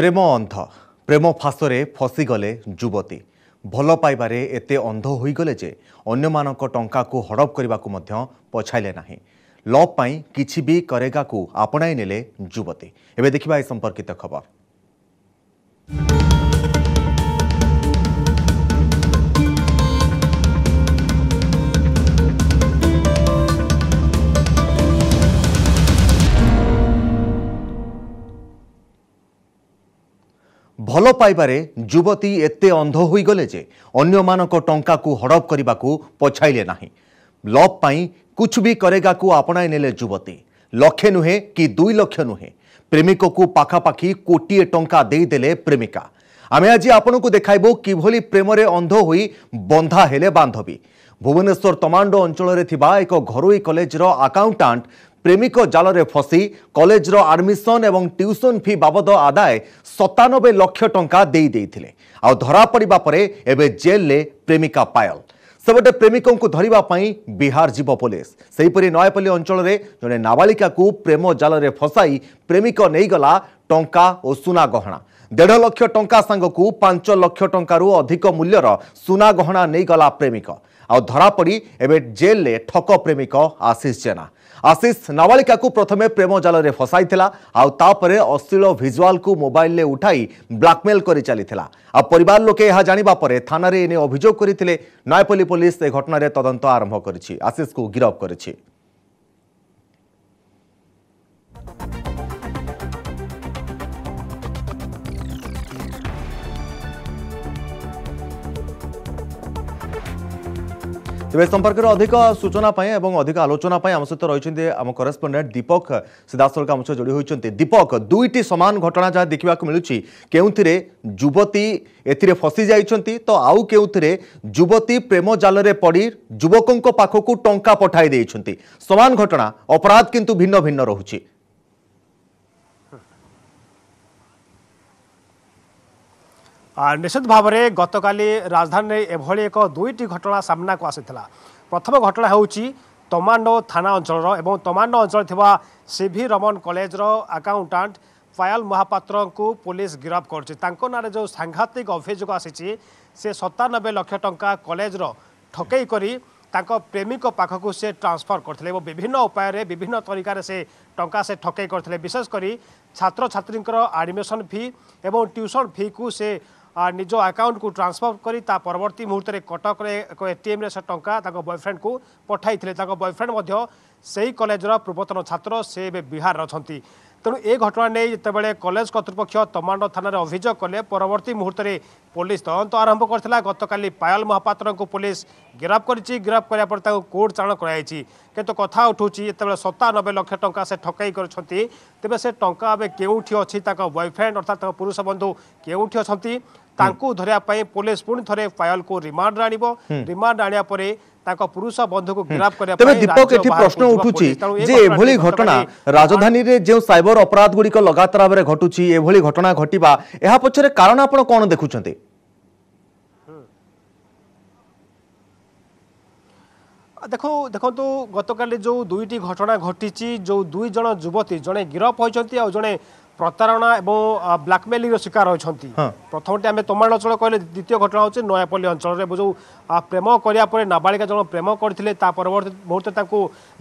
ପ୍ରେମ ଅନ୍ଧ ପ୍ରେମ ଫାଶରେ ଫସିଗଲେ ଯୁବତୀ ଭଲ ପାଇବାରେ ଏତେ ଅନ୍ଧ ହୋଇଗଲେ ଯେ ଅନ୍ୟମାନଙ୍କ ଟଙ୍କାକୁ ହଡ଼ପ କରିବାକୁ ମଧ୍ୟ ପଛାଇଲେ ନାହିଁ ଲଭ୍ ପାଇଁ କିଛି ବି କରେଗାକୁ ଆପଣାଇ ନେଲେ ଯୁବତୀ ଏବେ ଦେଖିବା ଏ ସମ୍ପର୍କିତ ଖବର ଭଲ ପାଇବାରେ ଯୁବତୀ ଏତେ ଅନ୍ଧ ହୋଇଗଲେ ଯେ ଅନ୍ୟମାନଙ୍କ ଟଙ୍କାକୁ ହଡ଼ପ କରିବାକୁ ପଛାଇଲେ ନାହିଁ ଲଭ୍ ପାଇଁ କୁଛ ବି କରେଗାକୁ ଆପଣାଇ ନେଲେ ଯୁବତୀ ଲକ୍ଷେ ନୁହେଁ କି ଦୁଇ ଲକ୍ଷ ନୁହେଁ ପ୍ରେମିକକୁ ପାଖାପାଖି କୋଟିଏ ଟଙ୍କା ଦେଇଦେଲେ ପ୍ରେମିକା ଆମେ ଆଜି ଆପଣଙ୍କୁ ଦେଖାଇବୁ କିଭଳି ପ୍ରେମରେ ଅନ୍ଧ ହୋଇ ବନ୍ଧା ହେଲେ ବାନ୍ଧବୀ ଭୁବନେଶ୍ୱର ତମାଣ୍ଡ ଅଞ୍ଚଳରେ ଥିବା ଏକ ଘରୋଇ କଲେଜର ଆକାଉଣ୍ଟାଣ୍ଟ ପ୍ରେମିକ ଜାଲରେ ଫସି କଲେଜର ଆଡମିସନ୍ ଏବଂ ଟ୍ୟୁସନ୍ ଫି ବାବଦ ଆଦାୟ ସତାନବେ ଲକ୍ଷ ଟଙ୍କା ଦେଇଦେଇଥିଲେ ଆଉ ଧରାପଡ଼ିବା ପରେ ଏବେ ଜେଲ୍ରେ ପ୍ରେମିକା ପାୟଲ ସେପଟେ ପ୍ରେମିକଙ୍କୁ ଧରିବା ପାଇଁ ବିହାର ଯିବ ପୋଲିସ ସେହିପରି ନୟାପଲ୍ଲୀ ଅଞ୍ଚଳରେ ଜଣେ ନାବାଳିକାକୁ ପ୍ରେମ ଜାଲରେ ଫସାଇ ପ୍ରେମିକ ନେଇଗଲା ଟଙ୍କା ଓ ସୁନା ଗହଣା ଦେଢ଼ ଲକ୍ଷ ଟଙ୍କା ସାଙ୍ଗକୁ ପାଞ୍ଚ ଲକ୍ଷ ଟଙ୍କାରୁ ଅଧିକ ମୂଲ୍ୟର ସୁନା ଗହଣା ନେଇଗଲା ପ୍ରେମିକ আরাপড়ি এবে জেলে ঠক প্রেমিক আশিষ জেনা আশিষ নাবালিকাকু প্রথমে প্রেম জালে ফসাইলা আপরে অশ্লীল ভিজুয়ালকু মোবাইলে উঠাই ব্লাকমেল করে চাল পরিবার লোকে এ জাঁয়া পরে থানায় এনে অভিযোগ করে নয়াপল্লী পুলিশ এ ঘটনার তদন্ত আরম্ভ করেছে আশিষকে গিরফ করেছে ତେବେ ସମ୍ପର୍କରେ ଅଧିକ ସୂଚନା ପାଇଁ ଏବଂ ଅଧିକ ଆଲୋଚନା ପାଇଁ ଆମ ସହିତ ରହିଛନ୍ତି ଆମ କରେସ୍ପଣ୍ଡେଣ୍ଟ ଦୀପକ ସିଧାସଳଖ ଆମ ସହ ଯୋଡ଼ି ହୋଇଛନ୍ତି ଦୀପକ ଦୁଇଟି ସମାନ ଘଟଣା ଯାହା ଦେଖିବାକୁ ମିଳୁଛି କେଉଁଥିରେ ଯୁବତୀ ଏଥିରେ ଫସି ଯାଇଛନ୍ତି ତ ଆଉ କେଉଁଥିରେ ଯୁବତୀ ପ୍ରେମ ଜାଲରେ ପଡ଼ି ଯୁବକଙ୍କ ପାଖକୁ ଟଙ୍କା ପଠାଇ ଦେଇଛନ୍ତି ସମାନ ଘଟଣା ଅପରାଧ କିନ୍ତୁ ଭିନ୍ନ ଭିନ୍ନ ରହୁଛି ନିଶ୍ଚିତ ଭାବରେ ଗତକାଲି ରାଜଧାନୀରେ ଏଭଳି ଏକ ଦୁଇଟି ଘଟଣା ସାମ୍ନାକୁ ଆସିଥିଲା ପ୍ରଥମ ଘଟଣା ହେଉଛି ତମାଣ୍ଡୋ ଥାନା ଅଞ୍ଚଳର ଏବଂ ତମାଣ୍ଡୋ ଅଞ୍ଚଳରେ ଥିବା ସି ଭି ରମନ କଲେଜର ଆକାଉଣ୍ଟାଣ୍ଟ ପାୟଲ ମହାପାତ୍ରଙ୍କୁ ପୋଲିସ ଗିରଫ କରୁଛି ତାଙ୍କ ନାଁରେ ଯେଉଁ ସାଂଘାତିକ ଅଭିଯୋଗ ଆସିଛି ସେ ସତାନବେ ଲକ୍ଷ ଟଙ୍କା କଲେଜର ଠକେଇ କରି ତାଙ୍କ ପ୍ରେମିକ ପାଖକୁ ସେ ଟ୍ରାନ୍ସଫର୍ କରିଥିଲେ ଏବଂ ବିଭିନ୍ନ ଉପାୟରେ ବିଭିନ୍ନ ତରିକାରେ ସେ ଟଙ୍କା ସେ ଠକେଇ କରିଥିଲେ ବିଶେଷ କରି ଛାତ୍ରଛାତ୍ରୀଙ୍କର ଆଡ଼ମିସନ୍ ଫି ଏବଂ ଟ୍ୟୁସନ୍ ଫିକୁ ସେ নিজ ଆକାଉଣ୍ଟକୁ ଟ୍ରାନ୍ସଫର୍ କରି ତା ପରବର୍ତ୍ତୀ ମୁହୂର୍ତ୍ତରେ କଟକରେ ଏକ ଏଟିଏମ୍ରେ ସେ ଟଙ୍କା ତାଙ୍କ ବୟଫ୍ରେଣ୍ଡକୁ ପଠାଇଥିଲେ ତାଙ୍କ ବୟଫ୍ରେଣ୍ଡ ମଧ୍ୟ ସେହି କଲେଜର ପୂର୍ବତନ ଛାତ୍ର ସେ ଏବେ ବିହାରରେ ଅଛନ୍ତି ତେଣୁ ଏ ଘଟଣା ନେଇ ଯେତେବେଳେ କଲେଜ କର୍ତ୍ତୃପକ୍ଷ ତମାଣ୍ଡ ଥାନାରେ ଅଭିଯୋଗ କଲେ ପରବର୍ତ୍ତୀ ମୁହୂର୍ତ୍ତରେ ପୋଲିସ ତଦନ୍ତ ଆରମ୍ଭ କରିଥିଲା ଗତକାଲି ପାୟଲ ମହାପାତ୍ରଙ୍କୁ ପୋଲିସ ଗିରଫ କରିଛି ଗିରଫ କରିବା ପରେ ତାଙ୍କୁ କୋର୍ଟ ଚାରଣ କରାଯାଇଛି କିନ୍ତୁ କଥା ଉଠୁଛି ଯେତେବେଳେ ସତାନବେ ଲକ୍ଷ ଟଙ୍କା ସେ ଠକେଇ କରିଛନ୍ତି ତେବେ ସେ ଟଙ୍କା ଏବେ କେଉଁଠି ଅଛି ତାଙ୍କ ବୟଫ୍ରେଣ୍ଡ ଅର୍ଥାৎ ତାଙ୍କ ପୁରୁଷ ବନ୍ଧୁ କେଉଁଠି ଅଛନ୍ତି ତାଙ୍କୁ ଧରିବା ପାଇଁ ପୋଲିସ ପୁଣି ଥରେ ପାୟଲକୁ ରିମାଣ୍ଡରେ ଆଣିବ ରିମାଣ୍ଡ ଆଣିବା ପରେ ତାଙ୍କ ପୁରୁଷ ବନ୍ଧୁକୁ ଗିରଫ କରିବା ତେବେ ଦୀପକ ଏଠି ପ୍ରଶ୍ନ ଉଠୁଛି ଯେ ଏଭଳି ଘଟଣା ରାଜଧାନୀରେ ଯେଉଁ ସାଇବର ଅପରାଧ ଗୁଡ଼ିକ ଲଗାତାର ଭାବରେ ଘଟୁଛି ଏଭଳି ଘଟଣା ଘଟିବା ଏହା ପଛରେ କାରଣ ଆପଣ କ'ଣ ଦେଖୁଛନ୍ତି দেখো দেখন্তু গতকালি যে দুইটি ঘটনা ঘটিছি যে দুই জন যুবতী জনে গিরফ হয়েছেন আর জনে প্রতারণা এবং ব্ল্যাকমেলিং শিকার হয়েছেন প্রথমটি আমি তমাড়ঞ্চল কহিলে দ্বিতীয় ঘটনা হচ্ছে নয়াপল্লী অঞ্চলের যে প্রেম করা পরে নাবালিকা জন প্রেম করে তা পরবর্তী মুহূর্তে তাকে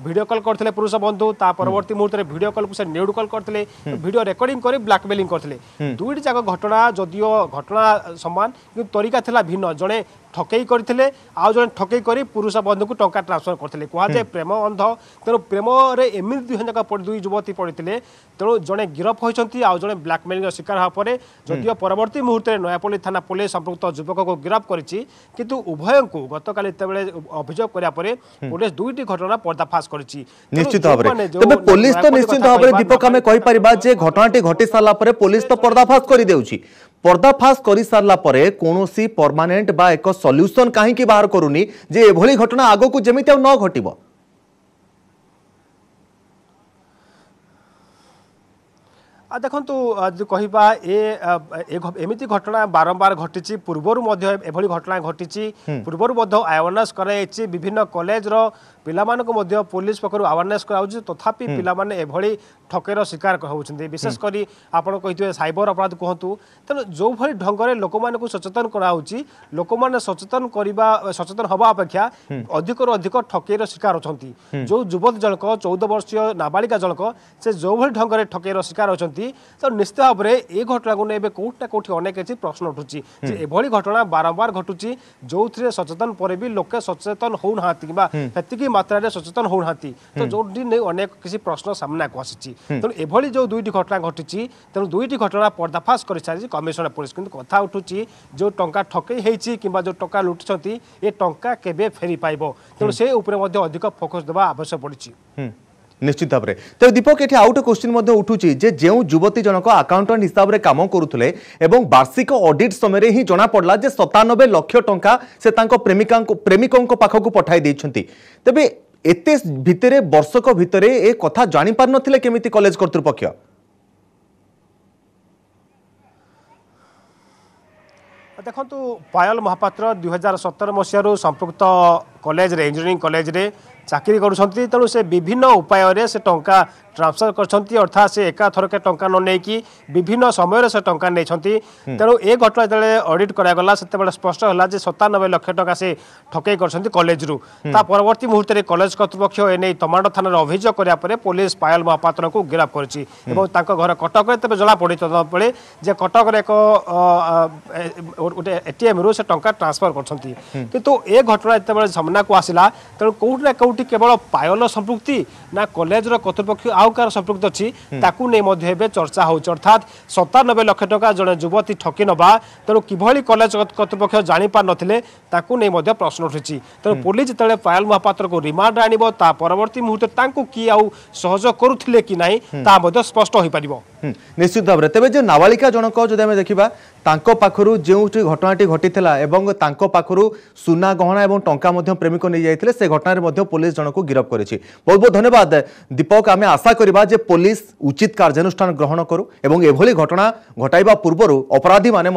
ভিডিও কল করে পুরুষ বন্ধু তা পরবর্তী মুহূর্তে ভিডিও কল সে নিউড কল করে ভিডিও রেকর্ডিং করে ব্ল্যাকমেলিং করে দুইটি যাক ঘটনা যদিও ঘটনা সমান কিন্তু তরিকা লা ভিন্ন জনে ঠকেই করে আউ জন ঠকেই করে পুরুষ বন্ধুক টঙ্কা ট্রান্সফর করে কুহযায় প্রেম অন্ধ তেমন প্রেমরে এমনি দুই যাক দুই যুবতী পড়ে তেমন জনে গিরফ হয়েছেন আউ জনে ব্ল্যাকমেলিংর শিকার হওয়া পরে যদিও পরবর্তী মুহূর্তে নয়াপল্লী থানা পুলিশ সম্পৃক্ত যুবককে গিরফ করেছি কিন্তু উভয়ঙ্কু গতকাল যেতবে অভিযোগ করা পরে পুলিশ দুইটি ঘটনা পর্দাফাশ করেছি নিশ্চিত ভাবে তবে পুলিশ তো নিশ্চিত ভাবে দীপক আমি কই পারিবা যে ঘটনাটি ঘটি সারা পরে পুলিশ তো পর্দাফাশ করে দেউছি পর্দাফাশ করে সারা পরে কোণী পরমানেন্ট বা এক সল্যুসন কাহিকি বাহার করুনি যে এভাবে ঘটনা আগক যেমি ন ঘটব ଦେଖନ୍ତୁ ଯଦି କହିବା ଏ ଏମିତି ଘଟଣା ବାରମ୍ବାର ଘଟିଛି ପୂର୍ବରୁ ମଧ୍ୟ ଏଭଳି ଘଟଣା ଘଟିଛି ପୂର୍ବରୁ ମଧ୍ୟ ଆୱାରନେସ୍ କରାଯାଇଛି ବିଭିନ୍ନ କଲେଜର ପିଲାମାନଙ୍କୁ ମଧ୍ୟ ପୋଲିସ ପକ୍ଷରୁ ଆୱାରନେସ୍ କରାଯାଉଛି ତଥାପି ପିଲାମାନେ ଏଭଳି ଠକେଇର ଶିକାର ହେଉଛନ୍ତି ବିଶେଷ କରି ଆପଣ କହିଥିବେ ସାଇବର ଅପରାଧ କୁହନ୍ତୁ ତେଣୁ ଯେଉଁଭଳି ଢଙ୍ଗରେ ଲୋକମାନଙ୍କୁ ସଚେତନ କରାହେଉଛି ଲୋକମାନେ ସଚେତନ କରିବା ସଚେତନ ହେବା ଅପେକ୍ଷା ଅଧିକରୁ ଅଧିକ ଠକେଇର ଶିକାର ଅଛନ୍ତି ଯେଉଁ ଯୁବତୀ ଜଣକ ଚଉଦ ବର୍ଷୀୟ ନାବାଳିକା ଜଣକ ସେ ଯେଉଁଭଳି ଢଙ୍ଗରେ ଠକେଇର ଶିକାର ଅଛନ୍ତି ତ ନିଶ୍ଚିତ ଭାବରେ ଏ ଘଟଣାକୁ ନେଇ ଏବେ କେଉଁଠି ନା କେଉଁଠି ଅନେକ କିଛି ପ୍ରଶ୍ନ ଉଠୁଛି ଯେ ଏଭଳି ଘଟଣା ବାରମ୍ବାର ଘଟୁଛି ଯେଉଁଥିରେ ସଚେତନ ପରେ ବି ଲୋକେ ସଚେତନ ହେଉନାହାନ୍ତି କିମ୍ବା ସେତିକି ମାତ୍ରାରେ ସଚେତନ ହେଉନାହାନ୍ତି ତ ଯେଉଁଠି ନେଇ ଅନେକ କିଛି ପ୍ରଶ୍ନ ସାମ୍ନାକୁ ଆସିଛି তেমন এভাবে যে দুইটি ঘটনা ঘটিছে তেমন দুইটি ঘটনা পর্দাফাশ করে সারিছে কমিশনার পুলিশ কিন্তু কথা উঠুছি যে টঙ্কা ঠকেই হয়েছি কিংবা যে টঙ্কা লুটিছেন এ টঙ্কা কেবে ফেরি পাইব তেমন সেই উপরে মধ্যে অধিক ফোকস দেওয়া আবশ্যক পড়ছে নিশ্চিত ভাবে তবে দীপক এটি আউ কোশ্চিন মধ্যে উঠুছি যে যে যুবতী জনক আকাউন্টাট হিসাবে কাম করুলে এবং বার্ষিক অডিট সময় হি জনা পড়লা যে সতানবে লক্ষ টঙ্কা সে তাঙ্ক প্রেমিকা প্রেমিকঙ্ক পাখক পঠাই দিয়েছেন তবে এতে ভিতরে বর্ষক ভিতরে এ কথা জাঁপার নথিলে কেমিতি কলেজ কর্তৃপক্ষ দেখুন পায়ল মহাপাত্র দুই হাজার সতের মশিয়ার সম্পৃক্ত কলেজে ইঞ্জিনিয়ারিং কলেজে চাকরি করছেন তেমন সে বিভিন্ন উপায়ে সে টঙ্কা ট্রান্সফার করছেন অর্থাৎ সে একাথরকে টঙ্কা ননেকি বিভিন্ন সময়ের সে টঙ্কা নিয়েছেন তেমন এ ঘটনা যেতে অডিট করাগলা সেত স্পষ্ট হল যে সতানব্বই লক্ষ টাকা সে ঠকাই করছেন কলেজরু তা পরবর্তী মুহূর্তে কলেজ কর্তৃপক্ষ এনে তমাণ্ড থানার অভিযোগ করা পরে পুলিশ পায়ল মহাপাত্র গিরফ করেছে এবং তাঁর ঘর কটকরে তবে জনাপড়ি তদন্ত বেড়ে যে কটকরে এক গোটে এটিএম রু সে টঙ্কা ট্রান্সফার করছেন কিন্তু এ ঘটনা যেতবে সামনে ସାମ୍ନାକୁ ଆସିଲା ତେଣୁ କେଉଁଠି ନା କେଉଁଠି କେବଳ ପାୟଲ ସମ୍ପୃକ୍ତି ନା କଲେଜର କର୍ତ୍ତୃପକ୍ଷ ଆଉ କାହାର ସମ୍ପୃକ୍ତ ଅଛି ତାକୁ ନେଇ ମଧ୍ୟ ଏବେ ଚର୍ଚ୍ଚା ହେଉଛି ଅର୍ଥାତ୍ ସତାନବେ ଲକ୍ଷ ଟଙ୍କା ଜଣେ ଯୁବତୀ ଠକି ନେବା ତେଣୁ କିଭଳି କଲେଜ କର୍ତ୍ତୃପକ୍ଷ ଜାଣିପାରିନଥିଲେ ତାକୁ ନେଇ ମଧ୍ୟ ପ୍ରଶ୍ନ ଉଠୁଛି ତେଣୁ ପୋଲିସ ଯେତେବେଳେ ପାୟଲ ମହାପାତ୍ରକୁ ରିମାଣ୍ଡ ଆଣିବ ତା ପରବର୍ତ୍ତୀ ମୁହୂର୍ତ୍ତରେ ତାଙ୍କୁ କିଏ ଆଉ ସହଯୋଗ କରୁଥିଲେ କି ନାହିଁ ତାହା ମଧ୍ୟ ସ୍ପଷ୍ଟ ହୋଇପାରିବ নিশ্চিত ভাবে তেমনি যে নাবালিকা জনক যদি আমি দেখা তাঁর পাখু যে ঘটনাটি ঘটি এবং তাঁর পাখু সুনা গহনা এবং টঙ্কা প্রেমিক নিয়ে যাই সে ঘটনার পুলিশ জনক গিরফ করেছে বহু বহু ধন্যবাদ দীপক আমি আশা করা যে পুলিশ উচিত কার্যানুষ্ঠান গ্রহণ করু এবং এভাবে ঘটনা ঘটাইবা পূর্বর অপরাধী মানে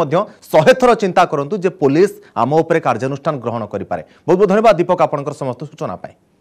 শহে থর চিন্তা করতু যে পুলিশ আম উপরে কার্যানুষ্ঠান গ্রহণ করে বহু বহু ধন্যবাদ দীপক আপনার সমস্ত সূচনা পাই